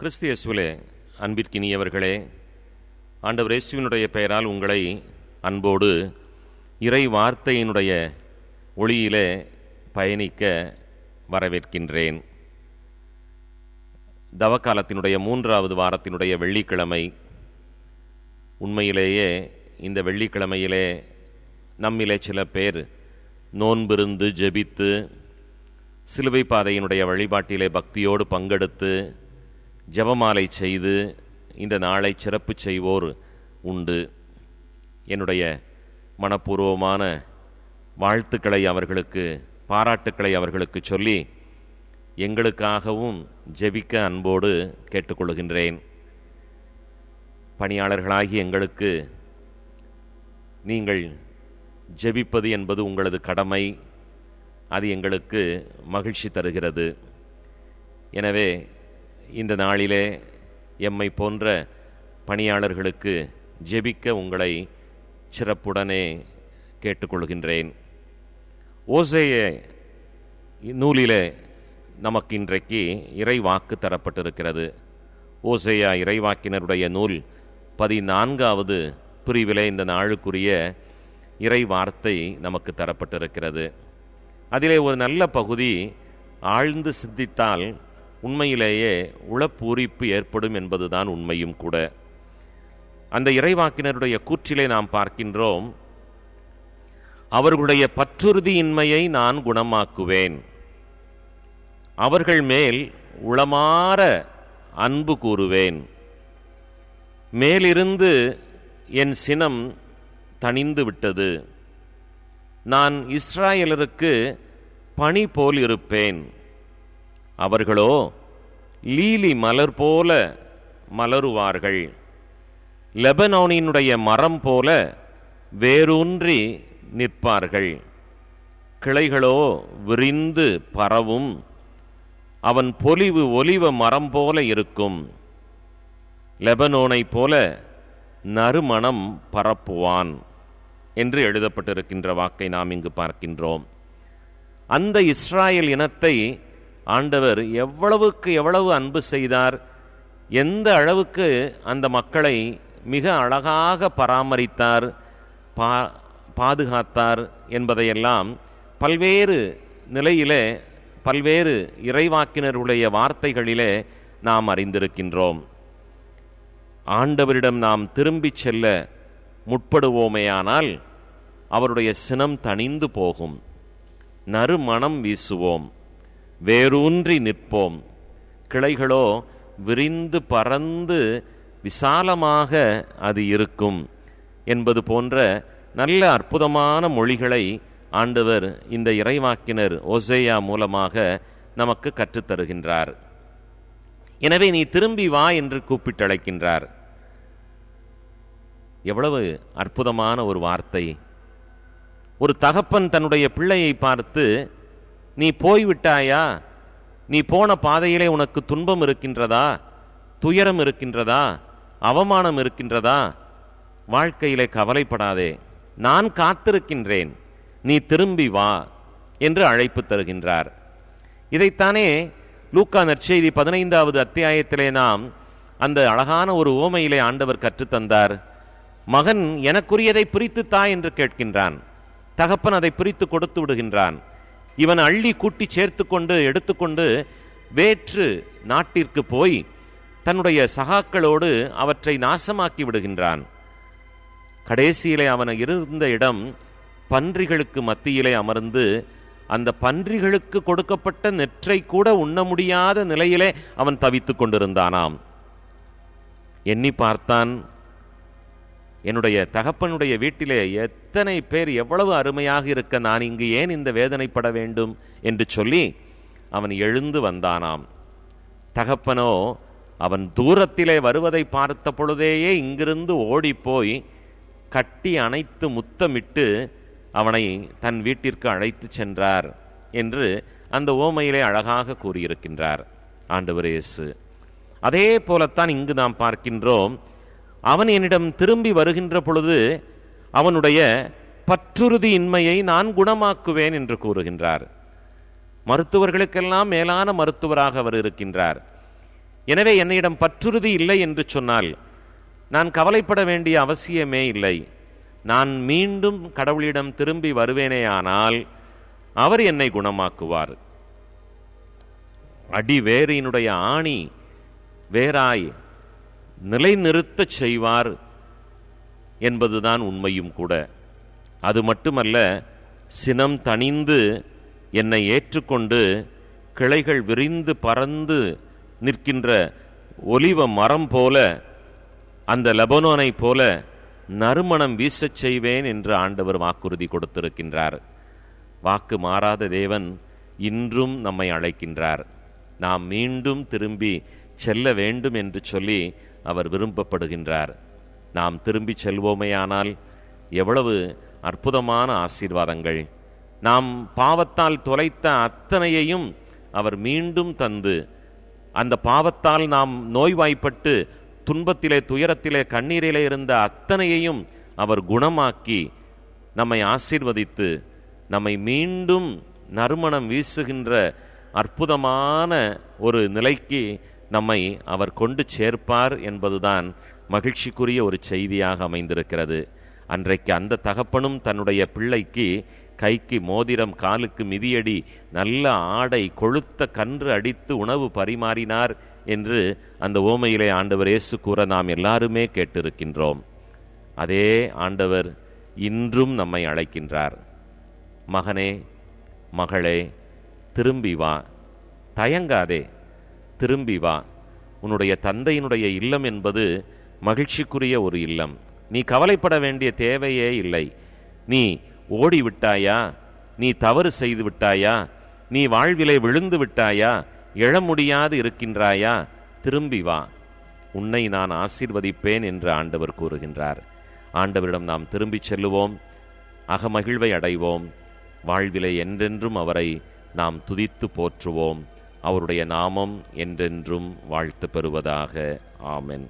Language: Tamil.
கிறிஸ்து இயேசுவிலே அன்பிற்கினியவர்களே ஆண்டவர் இயேசுவினுடைய பெயரால் உங்களை அன்போடு இறை வார்த்தையினுடைய ஒளியிலே பயணிக்க வரவேற்கின்றேன் தவக்காலத்தினுடைய மூன்றாவது வாரத்தினுடைய வெள்ளிக்கிழமை உண்மையிலேயே இந்த வெள்ளிக்கிழமையிலே நம்மிலே சில பேர் நோன்பிருந்து ஜெபித்து சிலுவை பாதையினுடைய வழிபாட்டிலே பக்தியோடு பங்கெடுத்து ஜபமாலை செய்து இந்த நாளை சிறப்பு செய்வோர் உண்டு என்னுடைய மனப்பூர்வமான வாழ்த்துக்களை அவர்களுக்கு பாராட்டுக்களை அவர்களுக்கு சொல்லி எங்களுக்காகவும் ஜெபிக்க அன்போடு கேட்டுக்கொள்கின்றேன் பணியாளர்களாகி எங்களுக்கு நீங்கள் ஜெபிப்பது என்பது உங்களது கடமை அது எங்களுக்கு மகிழ்ச்சி தருகிறது எனவே இந்த நாளிலே எம்மை போன்ற பணியாளர்களுக்கு ஜெபிக்க உங்களை சிறப்புடனே கேட்டுக்கொள்கின்றேன் ஓசைய நூலிலே நமக்கு இன்றைக்கு வாக்கு தரப்பட்டிருக்கிறது ஓசையா இறைவாக்கினருடைய நூல் பதினான்காவது பிரிவிலே இந்த நாளுக்குரிய இறை வார்த்தை நமக்கு தரப்பட்டிருக்கிறது அதிலே ஒரு நல்ல பகுதி ஆழ்ந்து சிந்தித்தால் உண்மையிலேயே உளப்பூரிப்பு ஏற்படும் என்பதுதான் உண்மையும் கூட அந்த இறைவாக்கினருடைய கூற்றிலே நாம் பார்க்கின்றோம் அவர்களுடைய பற்றுறுதியின்மையை நான் குணமாக்குவேன் அவர்கள் மேல் உளமாற அன்பு கூறுவேன் மேலிருந்து என் சினம் தணிந்து விட்டது நான் இஸ்ராயலருக்கு பணி போல் இருப்பேன் அவர்களோ லீலி மலர் போல மலருவார்கள் லெபனோனினுடைய மரம் போல வேரூன்றி நிற்பார்கள் கிளைகளோ விரிந்து பரவும் அவன் பொலிவு ஒலிவ மரம் போல இருக்கும் லெபனோனைப் போல நறுமணம் பரப்புவான் என்று எழுதப்பட்டிருக்கின்ற வாக்கை நாம் இங்கு பார்க்கின்றோம் அந்த இஸ்ராயல் இனத்தை ஆண்டவர் எவ்வளவுக்கு எவ்வளவு அன்பு செய்தார் எந்த அளவுக்கு அந்த மக்களை மிக அழகாக பராமரித்தார் பா பாதுகாத்தார் என்பதையெல்லாம் பல்வேறு நிலையிலே பல்வேறு இறைவாக்கினருடைய வார்த்தைகளிலே நாம் அறிந்திருக்கின்றோம் ஆண்டவரிடம் நாம் திரும்பிச் செல்ல முற்படுவோமேயானால் அவருடைய சினம் தணிந்து போகும் நறுமணம் வீசுவோம் வேரூன்றி நிற்போம் கிளைகளோ விரிந்து பறந்து விசாலமாக அது இருக்கும் என்பது போன்ற நல்ல அற்புதமான மொழிகளை ஆண்டவர் இந்த இறைவாக்கினர் ஓசேயா மூலமாக நமக்கு கற்றுத்தருகின்றார் எனவே நீ திரும்பி வா என்று கூப்பிட்டழைக்கின்றார் எவ்வளவு அற்புதமான ஒரு வார்த்தை ஒரு தகப்பன் தன்னுடைய பிள்ளையை பார்த்து நீ போய்விட்டாயா நீ போன பாதையிலே உனக்கு துன்பம் இருக்கின்றதா துயரம் இருக்கின்றதா அவமானம் இருக்கின்றதா வாழ்க்கையிலே கவலைப்படாதே நான் காத்திருக்கின்றேன் நீ திரும்பி வா என்று அழைப்பு தருகின்றார் இதைத்தானே லூக்கா நற்செய்தி பதினைந்தாவது அத்தியாயத்திலே நாம் அந்த அழகான ஒரு ஓமையிலே ஆண்டவர் கற்றுத்தந்தார் மகன் எனக்குரியதை பிரித்து தா என்று கேட்கின்றான் தகப்பன் அதை பிரித்து கொடுத்து விடுகின்றான் இவன் அள்ளி கூட்டி சேர்த்து கொண்டு எடுத்துக்கொண்டு வேற்று நாட்டிற்கு போய் தன்னுடைய சகாக்களோடு அவற்றை நாசமாக்கி விடுகின்றான் கடைசியிலே அவன் இருந்த இடம் பன்றிகளுக்கு மத்தியிலே அமர்ந்து அந்த பன்றிகளுக்கு கொடுக்கப்பட்ட நெற்றை கூட உண்ண முடியாத நிலையிலே அவன் தவித்துக் கொண்டிருந்தானாம் எண்ணி பார்த்தான் என்னுடைய தகப்பனுடைய வீட்டிலே எத்தனை பேர் எவ்வளவு அருமையாக இருக்க நான் இங்கு ஏன் இந்த வேதனைப்பட வேண்டும் என்று சொல்லி அவன் எழுந்து வந்தானாம் தகப்பனோ அவன் தூரத்திலே வருவதை பார்த்த பொழுதேயே இங்கிருந்து ஓடிப்போய் கட்டி அணைத்து முத்தமிட்டு அவனை தன் வீட்டிற்கு அழைத்து சென்றார் என்று அந்த ஓமையிலே அழகாக கூறியிருக்கின்றார் ஆண்டவர் அதே போலத்தான் இங்கு நாம் பார்க்கின்றோம் அவன் என்னிடம் திரும்பி வருகின்ற பொழுது அவனுடைய பற்றுறுதியின்மையை இன்மையை நான் குணமாக்குவேன் என்று கூறுகின்றார் மருத்துவர்களுக்கெல்லாம் மேலான மருத்துவராக அவர் இருக்கின்றார் எனவே என்னிடம் பற்றுறுதி இல்லை என்று சொன்னால் நான் கவலைப்பட வேண்டிய அவசியமே இல்லை நான் மீண்டும் கடவுளிடம் திரும்பி வருவேனேயானால் அவர் என்னை குணமாக்குவார் அடி வேரினுடைய ஆணி வேறாய் நிலைநிறுத்தச் செய்வார் என்பதுதான் உண்மையும் கூட அது மட்டுமல்ல சினம் தணிந்து என்னை ஏற்றுக்கொண்டு கிளைகள் விரிந்து பறந்து நிற்கின்ற ஒலிவ மரம் போல அந்த லெபனோனைப் போல நறுமணம் வீசச் செய்வேன் என்று ஆண்டவர் வாக்குறுதி கொடுத்திருக்கின்றார் வாக்கு மாறாத தேவன் இன்றும் நம்மை அழைக்கின்றார் நாம் மீண்டும் திரும்பி செல்ல வேண்டும் என்று சொல்லி அவர் விரும்பப்படுகின்றார் நாம் திரும்பி செல்வோமேயானால் எவ்வளவு அற்புதமான ஆசீர்வாதங்கள் நாம் பாவத்தால் தொலைத்த அத்தனையையும் அவர் மீண்டும் தந்து அந்த பாவத்தால் நாம் நோய்வாய்ப்பட்டு துன்பத்திலே துயரத்திலே கண்ணீரிலே இருந்த அத்தனையையும் அவர் குணமாக்கி நம்மை ஆசீர்வதித்து நம்மை மீண்டும் நறுமணம் வீசுகின்ற அற்புதமான ஒரு நிலைக்கு நம்மை அவர் கொண்டு சேர்ப்பார் என்பதுதான் மகிழ்ச்சிக்குரிய ஒரு செய்தியாக அமைந்திருக்கிறது அன்றைக்கு அந்த தகப்பனும் தன்னுடைய பிள்ளைக்கு கைக்கு மோதிரம் காலுக்கு மிதியடி நல்ல ஆடை கொழுத்த கன்று அடித்து உணவு பரிமாறினார் என்று அந்த ஓமையிலே ஆண்டவர் இயேசு கூற நாம் எல்லாருமே கேட்டிருக்கின்றோம் அதே ஆண்டவர் இன்றும் நம்மை அழைக்கின்றார் மகனே மகளே திரும்பி வா தயங்காதே திரும்பி வா உன்னுடைய தந்தையினுடைய இல்லம் என்பது மகிழ்ச்சிக்குரிய ஒரு இல்லம் நீ கவலைப்பட வேண்டிய தேவையே இல்லை நீ ஓடி விட்டாயா நீ தவறு செய்து விட்டாயா நீ வாழ்விலை விழுந்து விட்டாயா எழ முடியாது இருக்கின்றாயா திரும்பி வா உன்னை நான் ஆசீர்வதிப்பேன் என்று ஆண்டவர் கூறுகின்றார் ஆண்டவரிடம் நாம் திரும்பிச் செல்லுவோம் அகமகிழ்வை அடைவோம் வாழ்விலை என்றென்றும் அவரை நாம் துதித்து போற்றுவோம் அவருடைய நாமம் என்றென்றும் வாழ்த்து பெறுவதாக ஆமென்